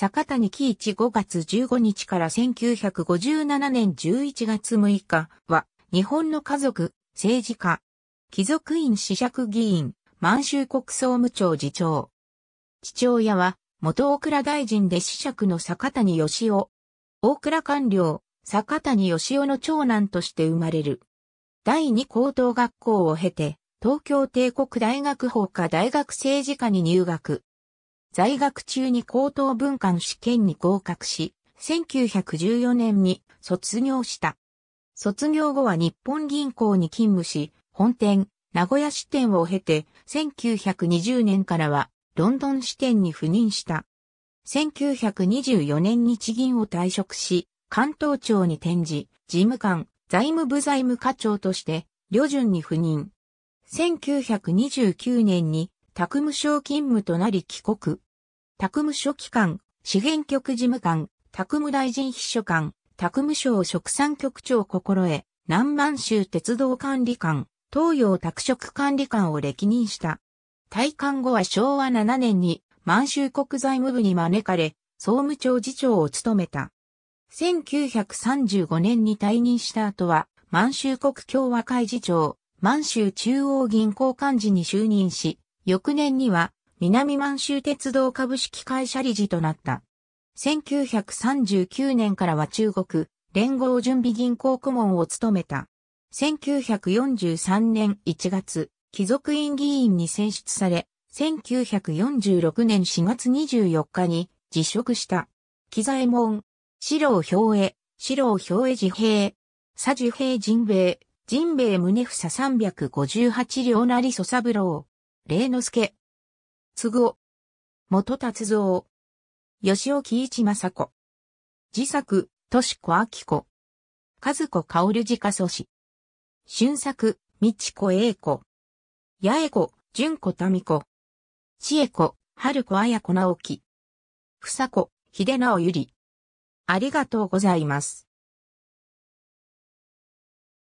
坂谷喜一5月15日から1957年11月6日は、日本の家族、政治家、貴族院子爵議員、満州国総務庁次長。父親は、元大倉大臣で子爵の坂谷義夫。大倉官僚、坂谷義夫の長男として生まれる。第二高等学校を経て、東京帝国大学法科大学政治科に入学。在学中に高等文官試験に合格し、1914年に卒業した。卒業後は日本銀行に勤務し、本店、名古屋支店を経て、1920年からはロンドン支店に赴任した。1924年日銀を退職し、関東庁に転じ、事務官、財務部財務課長として、旅順に赴任。1929年に宅務所勤務となり帰国。宅務所機関、資源局事務官、宅務大臣秘書官、宅務省職産局長心得、南満州鉄道管理官、東洋宅職管理官を歴任した。退官後は昭和7年に満州国財務部に招かれ、総務庁次長を務めた。1935年に退任した後は、満州国共和会次長、満州中央銀行幹事に就任し、翌年には南満州鉄道株式会社理事となった。1939年からは中国連合準備銀行顧問を務めた。1943年1月、貴族院議員に選出され、1946年4月24日に辞職した。木左衛門、四郎兵衛、四郎兵衛自兵、佐樹兵人兵衛、人兵衛宗房358両成祖三郎。霊之助。つぐお。元達蔵。吉尾喜一政子。自作、としこあきこ。和子かおる自家祖師。春作、みちこえいこ。やえこ、じゅんこたみこ。ちえこ、はるこあやこなおき。ふさこ、ひでなおゆり。ありがとうございます。